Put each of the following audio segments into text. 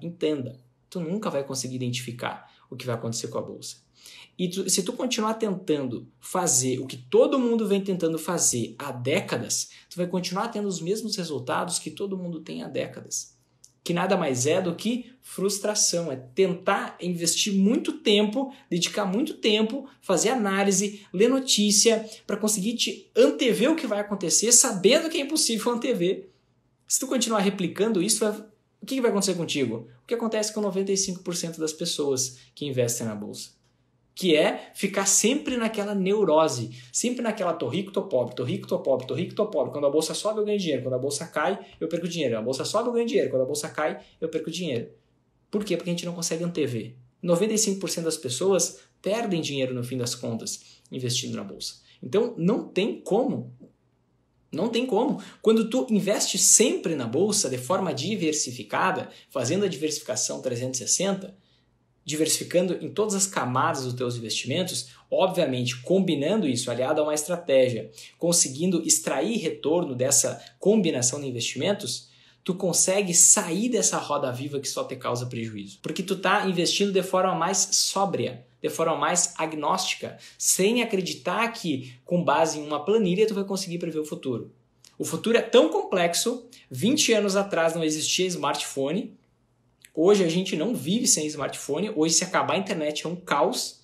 Entenda, tu nunca vai conseguir identificar o que vai acontecer com a bolsa. E tu, se tu continuar tentando fazer o que todo mundo vem tentando fazer há décadas, tu vai continuar tendo os mesmos resultados que todo mundo tem há décadas. Que nada mais é do que frustração, é tentar investir muito tempo, dedicar muito tempo, fazer análise, ler notícia, para conseguir te antever o que vai acontecer, sabendo que é impossível antever. Se tu continuar replicando isso, vai o que vai acontecer contigo? O que acontece com 95% das pessoas que investem na bolsa? Que é ficar sempre naquela neurose, sempre naquela tô rico, tô pobre, tô rico, tô pobre, tô rico, tô pobre. Quando a bolsa sobe, eu ganho dinheiro. Quando a bolsa cai, eu perco dinheiro. Quando a bolsa sobe, eu ganho dinheiro. Quando a bolsa cai, eu perco dinheiro. Por quê? Porque a gente não consegue antever. 95% das pessoas perdem dinheiro no fim das contas investindo na bolsa. Então não tem como não tem como. Quando tu investe sempre na bolsa de forma diversificada, fazendo a diversificação 360, diversificando em todas as camadas dos teus investimentos, obviamente combinando isso aliado a uma estratégia, conseguindo extrair retorno dessa combinação de investimentos, tu consegue sair dessa roda viva que só te causa prejuízo, porque tu está investindo de forma mais sóbria de forma mais agnóstica, sem acreditar que, com base em uma planilha, tu vai conseguir prever o futuro. O futuro é tão complexo, 20 anos atrás não existia smartphone, hoje a gente não vive sem smartphone, hoje se acabar a internet é um caos,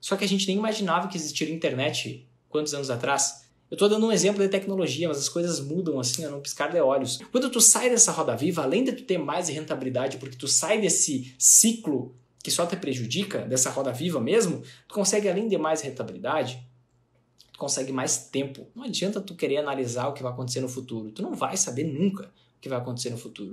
só que a gente nem imaginava que existiria internet quantos anos atrás? Eu estou dando um exemplo de tecnologia, mas as coisas mudam assim, não piscar de olhos. Quando tu sai dessa roda viva, além de tu ter mais rentabilidade, porque tu sai desse ciclo que só te prejudica, dessa roda viva mesmo, tu consegue além de mais rentabilidade, tu consegue mais tempo. Não adianta tu querer analisar o que vai acontecer no futuro, tu não vai saber nunca o que vai acontecer no futuro.